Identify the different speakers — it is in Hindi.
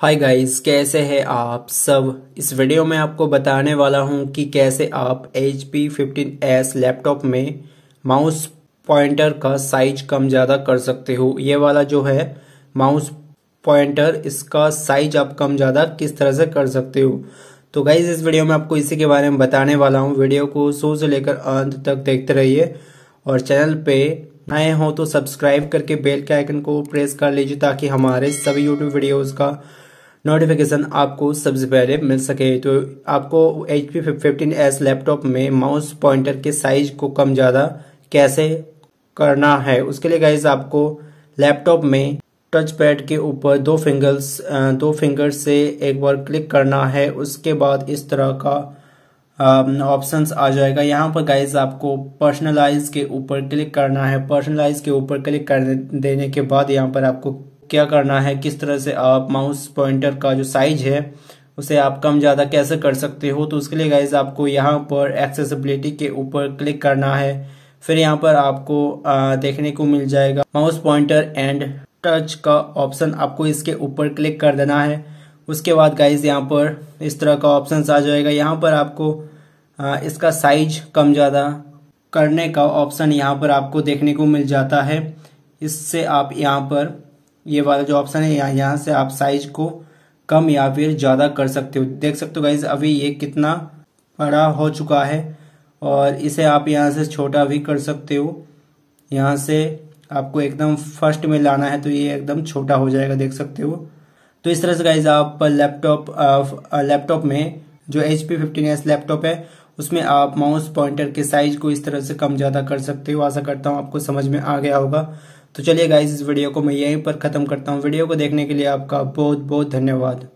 Speaker 1: हाय गाइस कैसे हैं आप सब इस वीडियो में आपको बताने वाला हूं कि कैसे आप H P fifteen S laptop में माउस पॉइंटर का साइज कम ज़्यादा कर सकते हो ये वाला जो है माउस पॉइंटर इसका साइज आप कम ज़्यादा किस तरह से कर सकते हो तो गाइज इस वीडियो में आपको इसी के बारे में बताने वाला हूँ वीडियो को शुरू से लेकर अंत तक देखते रहिए और चैनल पे नए हों तो सब्सक्राइब करके बेल के आइकन को प्रेस कर लीजिए ताकि हमारे सभी यूट्यूब वीडियोज़ का नोटिफिकेशन आपको सबसे पहले मिल सके तो आपको H P fifteen S laptop में माउस पॉइंटर के साइज को कम ज़्यादा कैसे करना है उसके लिए गाइज आपको लैपटॉप में टच पैड के ऊपर दो फिंगर्स दो फिंगर से एक बार क्लिक करना है उसके बाद इस तरह का ऑप्शंस आ जाएगा यहाँ पर गाइज आपको पर्सनलाइज के ऊपर क्लिक करना है पर्सनलाइज के ऊपर क्लिक कर देने के बाद यहाँ पर आपको क्या करना है किस तरह से आप माउस पॉइंटर का जो साइज है उसे आप कम ज़्यादा कैसे कर सकते हो तो उसके लिए गाइज आपको यहाँ पर एक्सेसिबिलिटी के ऊपर क्लिक करना है फिर यहाँ पर आपको देखने को मिल जाएगा माउस पॉइंटर एंड टच का ऑप्शन आपको इसके ऊपर क्लिक कर देना है उसके बाद गाइज यहाँ पर इस तरह का ऑप्शन आ जाएगा यहाँ पर आपको इसका साइज कम ज़्यादा करने का ऑप्शन यहाँ पर आपको देखने को मिल जाता है इससे आप यहाँ पर ये वाला जो ऑप्शन है यहाँ यहाँ से आप साइज को कम या फिर ज़्यादा कर सकते हो देख सकते हो गाइज अभी ये कितना बड़ा हो चुका है और इसे आप यहाँ से छोटा भी कर सकते हो यहाँ से आपको एकदम फर्स्ट में लाना है तो ये एकदम छोटा हो जाएगा देख सकते हो तो इस तरह से गाइज आप लैपटॉप लैपटॉप uh, uh, में जो H P fifteen S laptop है उसमें आप माउस पॉइंटर के साइज को इस तरह से कम ज़्यादा कर सकते हो आशा करता हूँ आपको समझ में आ गया होगा तो चलिए गाइज इस वीडियो को मैं यहीं पर ख़त्म करता हूँ वीडियो को देखने के लिए आपका बहुत बहुत धन्यवाद